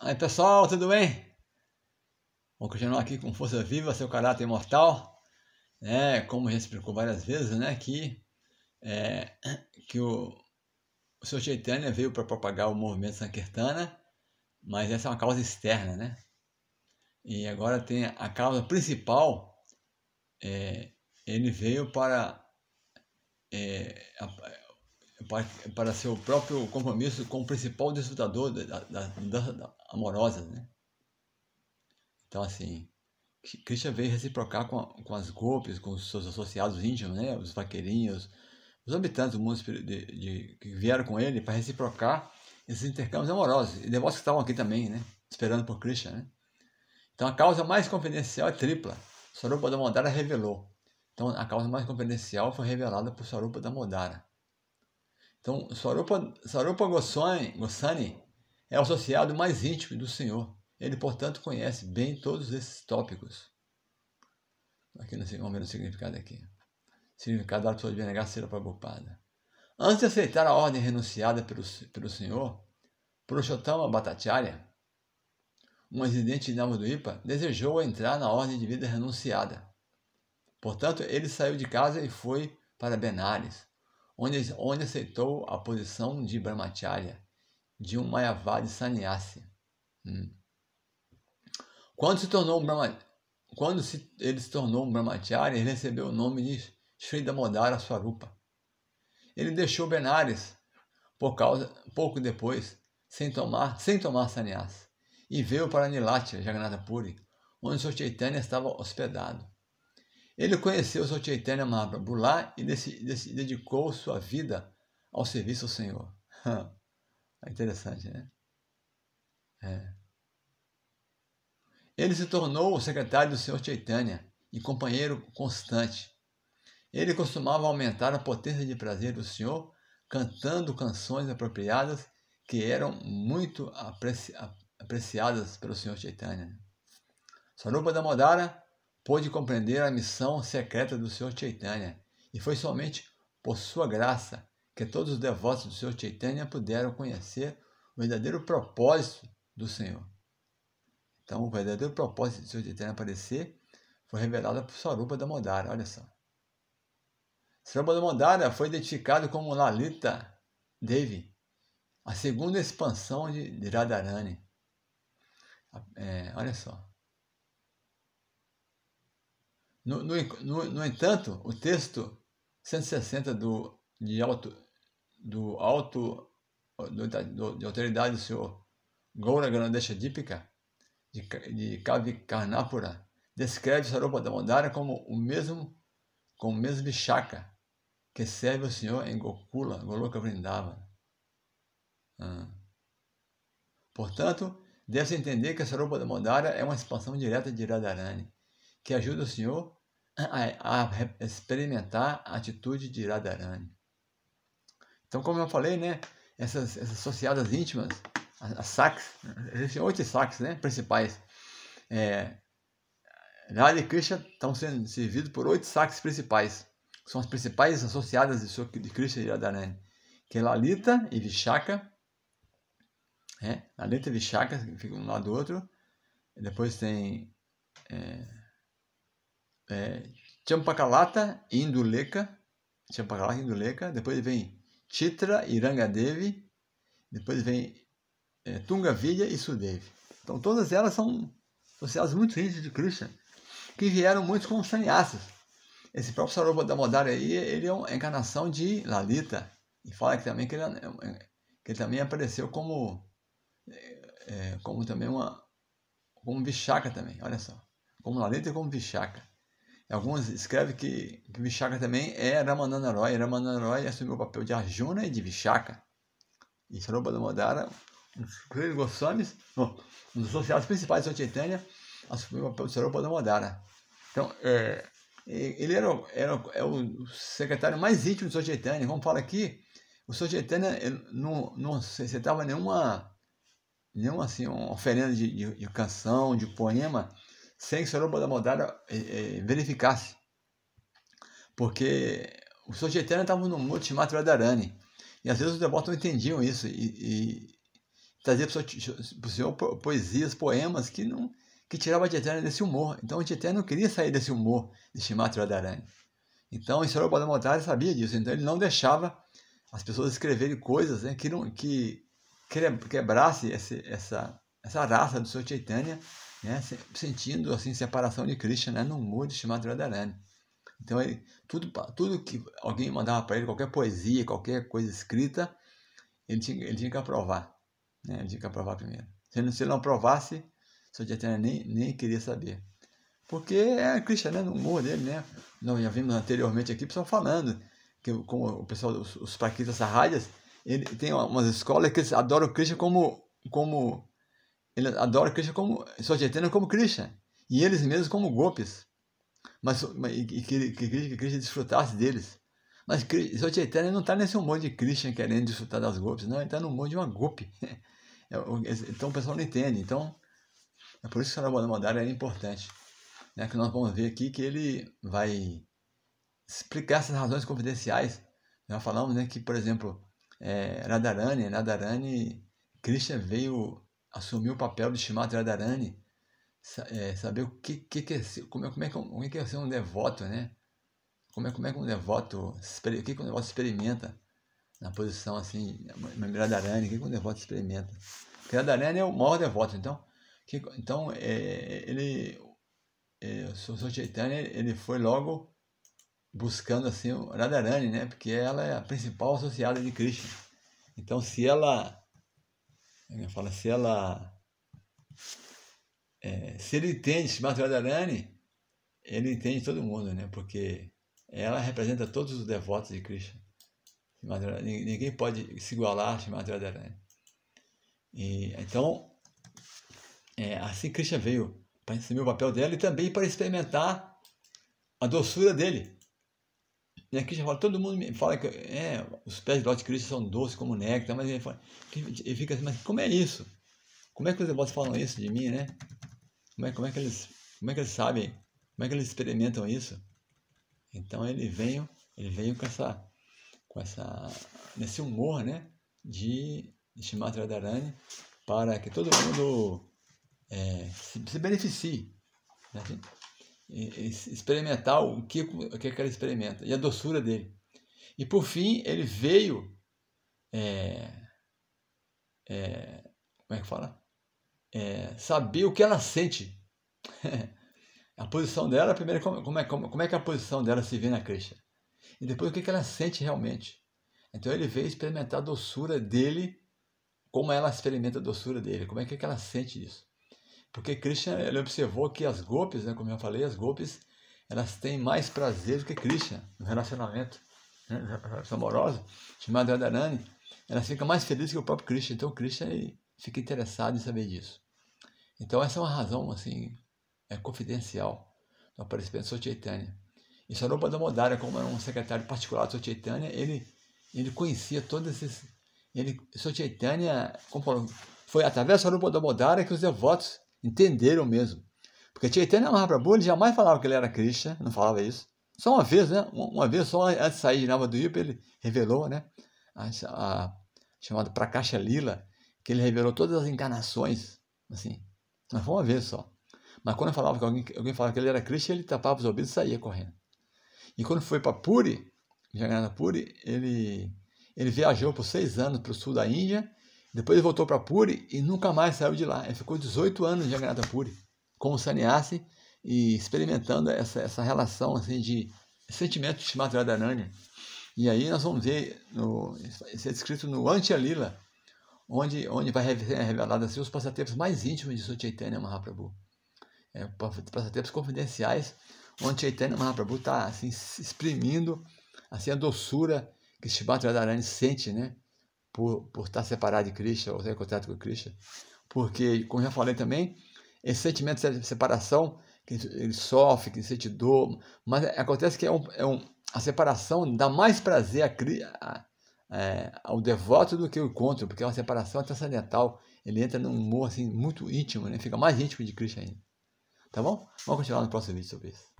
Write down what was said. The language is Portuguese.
Aí pessoal, tudo bem? Vou continuar aqui com Força Viva, seu caráter imortal. É, como já explicou várias vezes, né, que, é, que o, o Sr. Chaitanya veio para propagar o movimento Sankirtana, mas essa é uma causa externa, né? E agora tem a causa principal, é, ele veio para é, para seu próprio compromisso com o principal desfrutador da, da mudança amorosa, né? Então, assim, Krishna veio reciprocar com, com as golpes, com os seus associados íntimos, né? Os vaqueirinhos, os habitantes do mundo de, de, que vieram com ele para reciprocar esses intercâmbios amorosos. E devotos que estavam aqui também, né? Esperando por Krishna, né? Então, a causa mais confidencial é tripla. Sarupa da Modara revelou. Então, a causa mais confidencial foi revelada por Sarupa da Modara. Então, Swarupa, Swarupa Goswami, Goswami é o associado mais íntimo do Senhor. Ele, portanto, conhece bem todos esses tópicos. Aqui no vamos ver o significado aqui. Significado da pessoa de negar para Prabhupada. Antes de aceitar a ordem renunciada pelo, pelo Senhor, Purushottama Bhattacharya, um residente de Navadvipa, desejou entrar na ordem de vida renunciada. Portanto, ele saiu de casa e foi para Benares, onde, onde aceitou a posição de Brahmacharya, de um Mayavadi sannyasi. Hum. Quando, se tornou um Brahma, quando se, ele se tornou um Brahmacharya, ele recebeu o nome de Sri Damodara Swarupa. Ele deixou Benares por causa, pouco depois, sem tomar, sem tomar sannyas, e veio para Nilatya, Jagannatha Puri, onde Sr. Chaitanya estava hospedado. Ele conheceu o seu Chaitanya Mahaprabhu lá e dedicou sua vida ao serviço ao Senhor. É interessante, né? É. Ele se tornou o secretário do Senhor Chaitanya e companheiro constante. Ele costumava aumentar a potência de prazer do Senhor cantando canções apropriadas que eram muito apreciadas pelo Senhor Chaitanya. Sarupa Damodara pôde compreender a missão secreta do Senhor Chaitanya, e foi somente por sua graça que todos os devotos do Senhor Chaitanya puderam conhecer o verdadeiro propósito do Senhor. Então, o verdadeiro propósito do Senhor Chaitanya aparecer foi revelado por Sarupa Damodara, olha só. Sarupa Damodara foi identificado como Lalita Devi, a segunda expansão de Radharani. É, olha só. No, no, no, no entanto, o texto 160 do, de do alto do, do, de autoridade do senhor Goura Granadesha Dípica, de, de Kavikarnapura, descreve Sarupa Damodara como o mesmo com o mesmo Vishaka, que serve o Senhor em Gokula, Goloka Vrindavan. Hum. Ah. Portanto, deve-se entender que a Sarupa Damodara é uma expansão direta de Radharani, que ajuda o Senhor a, a experimentar a atitude de Radharani. Então, como eu falei, né, essas, essas íntimas, as, as saques, existem oito saques né, principais. É, Radha e Krishna estão sendo servidos por oito saques principais. Que são as principais associadas de, de Krishna e Radharani, que é Lalita e Vishaka. né? Lalita e Vishaka, ficam um lado do outro. Depois tem é, é, Champakalata e Induleka. Champakalata e Induleka. Depois vem Chitra e Rangadevi. Depois vem é, Tungavilha e Sudevi. Então todas elas são sociedades muito ricas de Krishna, que vieram muito como sannyasas. Esse próprio Saroba da Modara aí, ele é uma é encarnação de Lalita. E fala que também que ele, é é, que ele também apareceu como, é, como também uma como Vishaka também, olha só. Como Lalita e como Vishaka. Alguns escrevem que, que Vishaka também é Ramananaroy. Ramananaroy assumiu o papel de Arjuna e de Vishaka. E Sarobadamodara, um dos três Goswamis, um dos associados principais do Chaitanya, assumiu o papel de Sarobadamodara. Então, é, ele era, era, é o secretário mais íntimo do Sochaitanya. vamos falar aqui, o Sochaitanya não, não aceitava nenhuma, nenhuma assim, oferenda de, de, de canção, de poema, sem que o Sr. Eh, eh, verificasse. Porque Sr. Chaitanya estava no mundo chamado Radharani. E às vezes os devotos não entendiam isso e, e trazia para o senhor poesias, poemas que não que tirava o Chaitanya desse humor. Então o Chaitanya não queria sair desse humor de Shimatra Radharani. Então o Sr. Badamontari sabia disso, então ele não deixava as pessoas escreverem coisas né, que, não, que quebrasse esse, essa, essa raça do Sr. Chaitanya né, sentindo assim separação de Krishna né, no mood chamado Radharani. Então ele, tudo, tudo que alguém mandava para ele, qualquer poesia, qualquer coisa escrita, ele tinha, ele tinha que aprovar. Né, ele tinha que aprovar primeiro. Se ele, se não aprovasse, Satyatina nem, nem queria saber. Porque é Krishna, né, no humor dele, né? Nós já vimos anteriormente aqui, pessoal falando, que como o pessoal, os, os praquitas sarrajas, ele tem umas escolas que eles adoram Krishna como, como ele adora Krishna como, sua Chaitanya como Krishna. E eles mesmos como golpes Mas, e que, que, Krishna desfrutasse deles. Mas sua Chaitanya não está nesse monte de Krishna querendo desfrutar das golpes Não, ele está no monte de uma golpe é, Então o pessoal não entende. Então, é por isso que o Sarabana Mandara é importante. Né? Que nós vamos ver aqui que ele vai explicar essas razões confidenciais. Nós falamos né, que, por exemplo, é, Radharani, Radharani, Krishna veio assumir o papel de Shimata Radharani, é, saber o que, que, que é, como é, como é, é como é que é ser um devoto, né? Como é, como é que um devoto, o que, que um devoto experimenta na posição assim, Radharani, o que, que um devoto experimenta? Porque Radharani é o maior devoto, então, que, então é, ele, é, o Sr. Chaitanya, ele foi logo buscando assim o Radharani, né? Porque ela é a principal associada de Krishna. Então, se ela ele fala, se ela. É, se ele entende esse material ele entende todo mundo, né? Porque ela representa todos os devotos de Krishna. Ninguém pode se igualar a Shimati Radharani. E, então, é, assim Krishna veio para assumir o papel dela e também para experimentar a doçura dele. Né, e aqui já fala, todo mundo me fala que é, os pés do Lote Cristo são doces como néctar, mas ele, fala, ele fica assim, mas como é isso? Como é que os devotos falam isso de mim, né? Como é, como é, que, eles, como é que eles sabem? Como é que eles experimentam isso? Então ele veio, ele veio com essa, com essa, nesse humor, né, de Shimatra Dharani, para que todo mundo é, se, se beneficie. Né? Assim experimentar o que, o que ela experimenta e a doçura dele. E por fim, ele veio. É, é, como é que fala? É, saber o que ela sente. a posição dela, primeiro, como é, como, como é que a posição dela se vê na creche E depois, o que, que ela sente realmente. Então, ele veio experimentar a doçura dele, como ela experimenta a doçura dele, como é que, que ela sente isso. Porque Krishna ele observou que as golpes, né, como eu falei, as golpes elas têm mais prazer do que Krishna no relacionamento, né, no relacionamento amoroso. chamado Radharani, elas ficam mais felizes que o próprio Krishna. Então Krishna ele fica interessado em saber disso. Então essa é uma razão assim é confidencial do aparecimento do Sr. Chaitanya. E Sarupa Damodara, como era um secretário particular do Sr. Chaitanya, ele, ele conhecia todos esses... Ele, Sr. Chaitanya, como falou, foi através do Sarupa Damodara que os devotos entenderam mesmo. Porque Chaitanya Mahaprabhu ele jamais falava que ele era Krishna, não falava isso. Só uma vez, né? Uma vez só antes de sair de Ipa, ele revelou, né? A, a, a chamada Prakasha Lila, que ele revelou todas as encarnações, assim. Mas foi uma vez só. Mas quando falava que alguém, alguém falava que ele era Krishna, ele tapava os ouvidos e saía correndo. E quando foi para Puri, Jagannath Puri, ele, ele viajou por seis anos para o sul da Índia depois ele voltou para Puri e nunca mais saiu de lá. Ele ficou 18 anos em Jagannatha Puri, como sannyasi e experimentando essa, essa relação assim, de sentimento de Shimati E aí nós vamos ver, no, isso é descrito no Antialila, onde, onde vai é revelados assim, os passatempos mais íntimos de Sr. Chaitanya Mahaprabhu. É, passatempos confidenciais, onde Chaitanya Mahaprabhu está assim, exprimindo assim, a doçura que Shibata Radharani sente né, por, por estar separado de Cristo, ou ter contato com Cristo, porque, como já falei também, esse sentimento de separação, que ele sofre, que ele sente dor, mas acontece que é um, é um, a separação dá mais prazer a, a, é, ao devoto do que o encontro, porque é uma separação transcendental, ele entra num humor assim, muito íntimo, né? fica mais íntimo de Cristo ainda. Tá bom? Vamos continuar no próximo vídeo sobre isso.